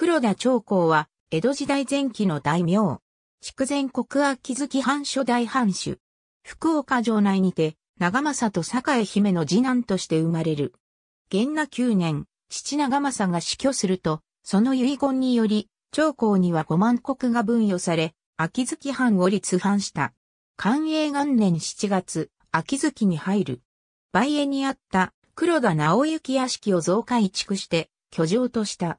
黒田長江は、江戸時代前期の大名。筑前国秋月藩初代藩主。福岡城内にて、長政と栄姫の次男として生まれる。元那9年、父長政が死去すると、その遺言により、長江には五万国が分与され、秋月藩を立藩した。寛永元年7月、秋月に入る。梅園にあった黒田直行屋敷を増改築して、居城とした。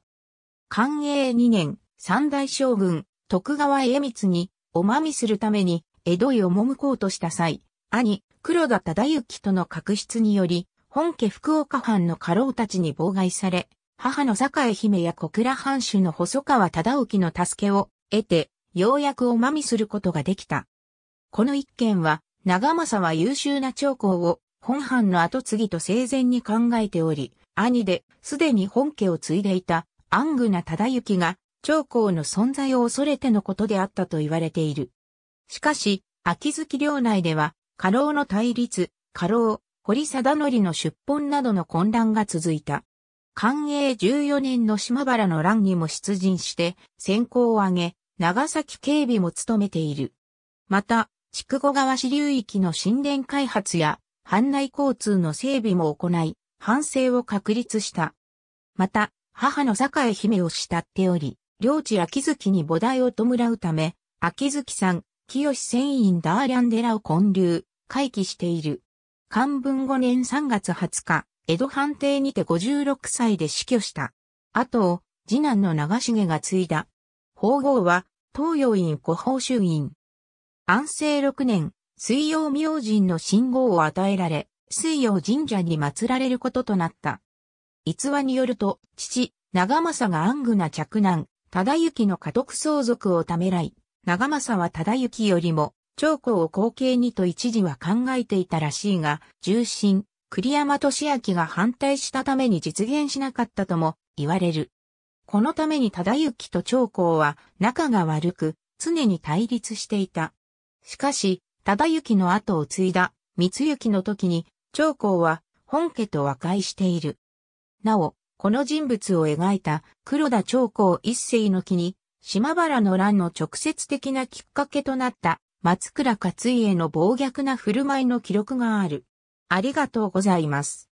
寛永2年、三大将軍、徳川家光に、おまみするために、江戸へ赴こうとした際、兄、黒田忠之との確執により、本家福岡藩の家老たちに妨害され、母の栄姫や小倉藩主の細川忠興の助けを得て、ようやくおまみすることができた。この一件は、長政は優秀な長公を本藩の後継ぎと生前に考えており、兄ですでに本家を継いでいた安具な忠行が長江の存在を恐れてのことであったと言われている。しかし、秋月領内では、過労の対立、過労、堀貞則の出奔などの混乱が続いた。寛永14年の島原の乱にも出陣して、先行を挙げ、長崎警備も務めている。また、筑後川支流域の神殿開発や、藩内交通の整備も行い、反省を確立した。また、母の坂井姫を慕っており、領地秋月に菩提を弔うため、秋月さん、清船員ダーリャンデラを建立、回帰している。漢文5年3月20日、江戸藩邸にて56歳で死去した。後を、次男の長重が継いだ。法号は、東洋院古法衆院。安政6年、水曜明神の信号を与えられ、水曜神社に祀られることとなった。逸話によると、父、長政が安具な嫡男、忠行の家督相続をためらい、長政は忠行よりも、長江を後継にと一時は考えていたらしいが、重臣、栗山俊明が反対したために実現しなかったとも言われる。このために忠行と長江は仲が悪く、常に対立していた。しかし、忠行の後を継いだ、光行の時に、長江は本家と和解している。なお、この人物を描いた黒田長江一世の木に、島原の乱の直接的なきっかけとなった松倉勝家の暴虐な振る舞いの記録がある。ありがとうございます。